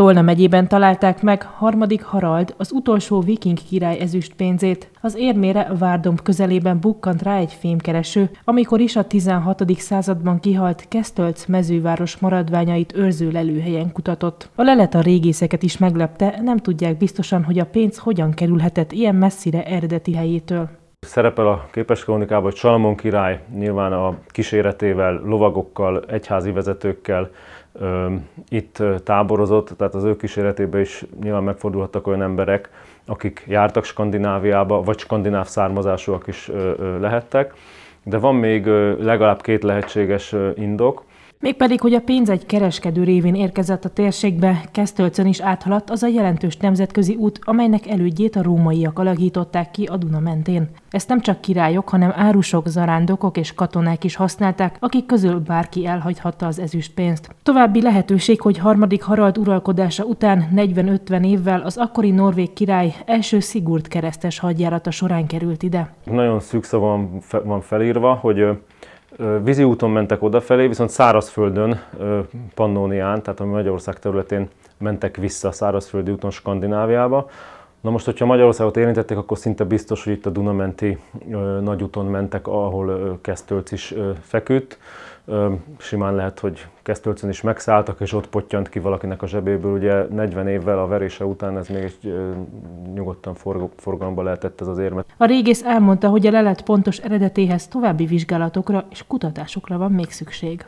Tolna megyében találták meg harmadik Harald, az utolsó viking király ezüst pénzét. Az érmére Várdomb közelében bukkant rá egy fémkereső, amikor is a 16. században kihalt Kesztölc mezőváros maradványait őrző lelőhelyen kutatott. A lelet a régészeket is meglepte, nem tudják biztosan, hogy a pénz hogyan kerülhetett ilyen messzire eredeti helyétől. Szerepel a képes krónikában, hogy Salamon király nyilván a kíséretével, lovagokkal, egyházi vezetőkkel ö, itt táborozott, tehát az ő kíséretében is nyilván megfordulhattak olyan emberek, akik jártak Skandináviába, vagy skandináv származásúak is ö, ö, lehettek. De van még legalább két lehetséges indok. Mégpedig, hogy a pénz egy kereskedő révén érkezett a térségbe, Kesztölcön is áthaladt az a jelentős nemzetközi út, amelynek elődjét a rómaiak alakították ki a Duna mentén. Ezt nem csak királyok, hanem árusok, zarándokok és katonák is használták, akik közül bárki elhagyhatta az ezüstpénzt. További lehetőség, hogy harmadik Harald uralkodása után 40-50 évvel az akkori norvég király első Sigurd keresztes hadjárata során került ide. Nagyon szűkszavon van felírva, hogy Vízi úton mentek odafelé, viszont szárazföldön, Pannonián, tehát a Magyarország területén mentek vissza szárazföldi úton Skandináviába. Na most, hogyha Magyarországot érintették, akkor szinte biztos, hogy itt a Dunamenti nagyúton mentek, ahol Kesztölc is feküdt simán lehet, hogy Kesztölcön is megszálltak, és ott pottyant ki valakinek a zsebéből. Ugye 40 évvel a verése után ez még egy nyugodtan forgalomba lehetett ez az érmet. A régész elmondta, hogy a lelet pontos eredetéhez további vizsgálatokra és kutatásokra van még szükség.